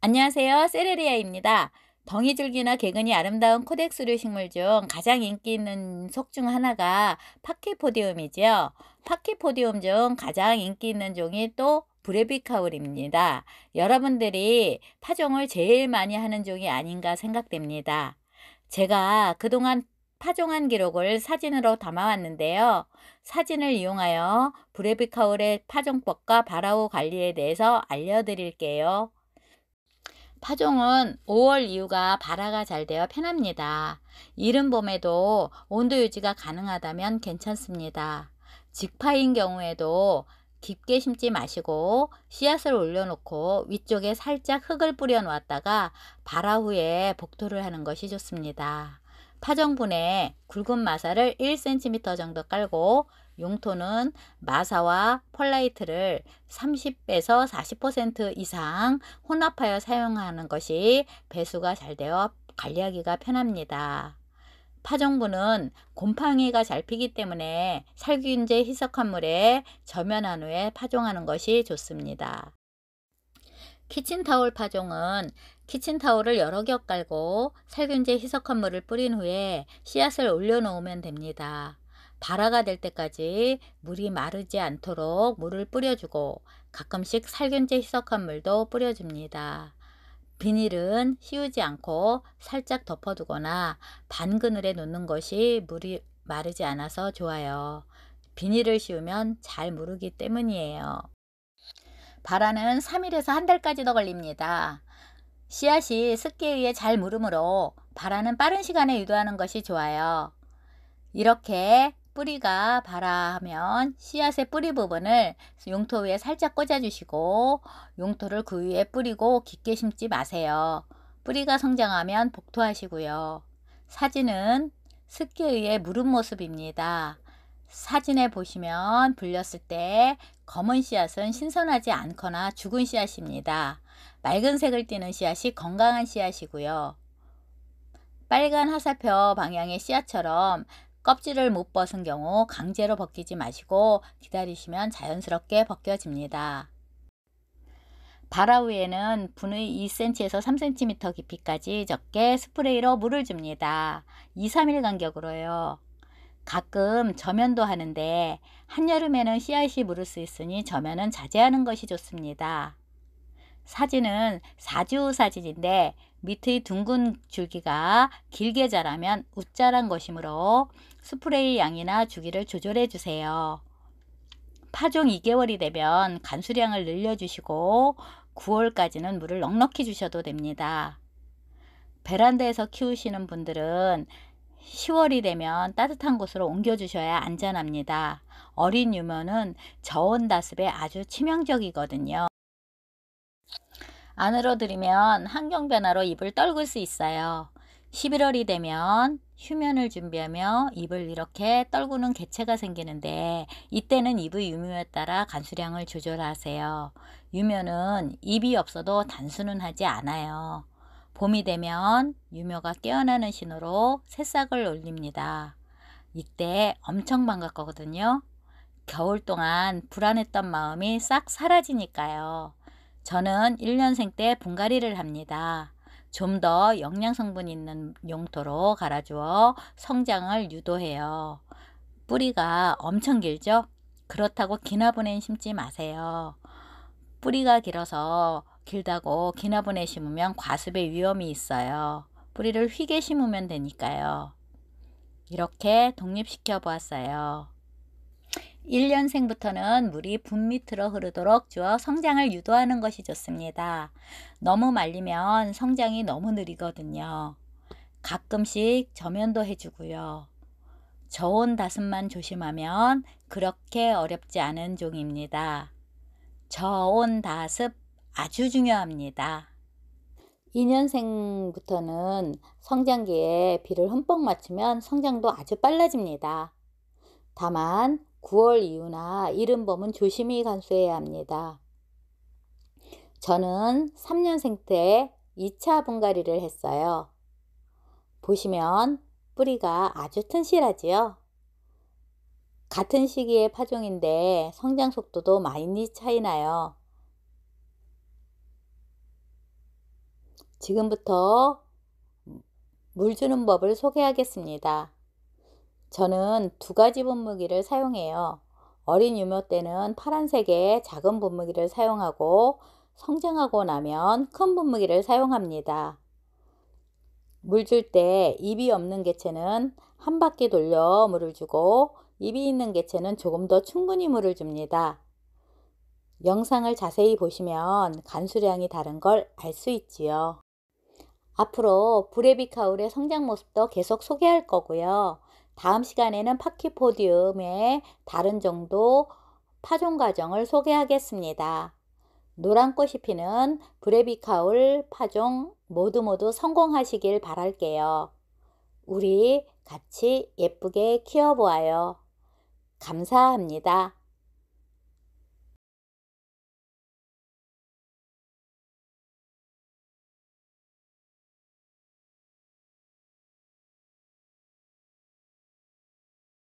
안녕하세요. 세레리아입니다. 덩이줄기나 개근이 아름다운 코덱스류 식물 중 가장 인기 있는 속 중 하나가 파키포디움이지요. 파키포디움 중 가장 인기 있는 종이 또 브레비카울입니다. 여러분들이 파종을 제일 많이 하는 종이 아닌가 생각됩니다. 제가 그동안 파종한 기록을 사진으로 담아왔는데요. 사진을 이용하여 브레비카울의 파종법과 바라오 관리에 대해서 알려드릴게요. 파종은 5월 이후가 발화가 잘 되어 편합니다. 이른 봄에도 온도 유지가 가능하다면 괜찮습니다. 직파인 경우에도 깊게 심지 마시고 씨앗을 올려놓고 위쪽에 살짝 흙을 뿌려 놓았다가 발화 후에 복토를 하는 것이 좋습니다. 파종분에 굵은 마사를 1cm 정도 깔고 용토는 마사와 펄라이트를 30에서 40% 이상 혼합하여 사용하는 것이 배수가 잘 되어 관리하기가 편합니다. 파종부는 곰팡이가 잘 피기 때문에 살균제 희석한 물에 저면한 후에 파종하는 것이 좋습니다. 키친타올 파종은 키친타올을 여러 겹 깔고 살균제 희석한 물을 뿌린 후에 씨앗을 올려놓으면 됩니다. 발화가 될 때까지 물이 마르지 않도록 물을 뿌려주고 가끔씩 살균제 희석한 물도 뿌려줍니다. 비닐은 씌우지 않고 살짝 덮어두거나 반 그늘에 놓는 것이 물이 마르지 않아서 좋아요. 비닐을 씌우면 잘 무르기 때문이에요. 발화는 3일에서 한 달까지 더 걸립니다. 씨앗이 습기에 의해 잘 무르므로 발화는 빠른 시간에 유도하는 것이 좋아요. 이렇게 뿌리가 바라하면 씨앗의 뿌리 부분을 용토 위에 살짝 꽂아주시고 용토를 그 위에 뿌리고 깊게 심지 마세요. 뿌리가 성장하면 복토하시고요. 사진은 습기에 의해 무른 모습입니다. 사진에 보시면 불렸을 때 검은 씨앗은 신선하지 않거나 죽은 씨앗입니다. 맑은 색을 띠는 씨앗이 건강한 씨앗이고요. 빨간 화살표 방향의 씨앗처럼 껍질을 못 벗은 경우 강제로 벗기지 마시고 기다리시면 자연스럽게 벗겨집니다. 바라우에는 분의 2cm에서 3cm 깊이까지 적게 스프레이로 물을 줍니다. 2, 3일 간격으로요. 가끔 저면도 하는데 한여름에는 씨앗이 물을 수 있으니 저면은 자제하는 것이 좋습니다. 사진은 4주 사진인데 밑의 둥근 줄기가 길게 자라면 웃자란 것이므로 스프레이 양이나 주기를 조절해 주세요. 파종 2개월이 되면 간수량을 늘려주시고 9월까지는 물을 넉넉히 주셔도 됩니다. 베란다에서 키우시는 분들은 10월이 되면 따뜻한 곳으로 옮겨주셔야 안전합니다. 어린 유면은 저온다습에 아주 치명적이거든요. 안으로 들이면 환경변화로 입을 떨굴 수 있어요. 11월이 되면 휴면을 준비하며 입을 이렇게 떨구는 개체가 생기는데 이때는 입의 유무에 따라 간수량을 조절하세요. 유면은 입이 없어도 단수는 하지 않아요. 봄이 되면 유묘가 깨어나는 신호로 새싹을 올립니다. 이때 엄청 반갑거든요. 겨울 동안 불안했던 마음이 싹 사라지니까요. 저는 1년생 때 분갈이를 합니다. 좀더 영양 성분 있는 용토로 갈아주어 성장을 유도해요. 뿌리가 엄청 길죠? 그렇다고 기나분에 심지 마세요. 뿌리가 길어서 길다고 기나분에 심으면 과습의 위험이 있어요. 뿌리를 휘게 심으면 되니까요. 이렇게 독립시켜 보았어요. 1년생부터는 물이 분 밑으로 흐르도록 주어 성장을 유도하는 것이 좋습니다. 너무 말리면 성장이 너무 느리거든요. 가끔씩 저면도 해주고요. 저온 다슴만 조심하면 그렇게 어렵지 않은 종입니다. 저온 다습 아주 중요합니다. 2년생부터는 성장기에 비를 흠뻑 맞추면 성장도 아주 빨라집니다. 다만 9월 이후나 이른 봄은 조심히 간수해야 합니다. 저는 3년생 때 2차 분갈이를 했어요. 보시면 뿌리가 아주 튼실하지요? 같은 시기의 파종인데 성장 속도도 많이 차이나요. 지금부터 물 주는 법을 소개하겠습니다. 저는 두 가지 분무기를 사용해요. 어린 유모 때는 파란색의 작은 분무기를 사용하고 성장하고 나면 큰 분무기를 사용합니다. 물 줄 때 입이 없는 개체는 한 바퀴 돌려 물을 주고 입이 있는 개체는 조금 더 충분히 물을 줍니다. 영상을 자세히 보시면 간수량이 다른 걸 알 수 있지요. 앞으로 브레비카울의 성장 모습도 계속 소개할 거고요. 다음 시간에는 파키포디움의 다른 정도 파종 과정을 소개하겠습니다. 노란 꽃이 피는 브레비카울 파종 모두 모두 성공하시길 바랄게요. 우리 같이 예쁘게 키워보아요. 감사합니다.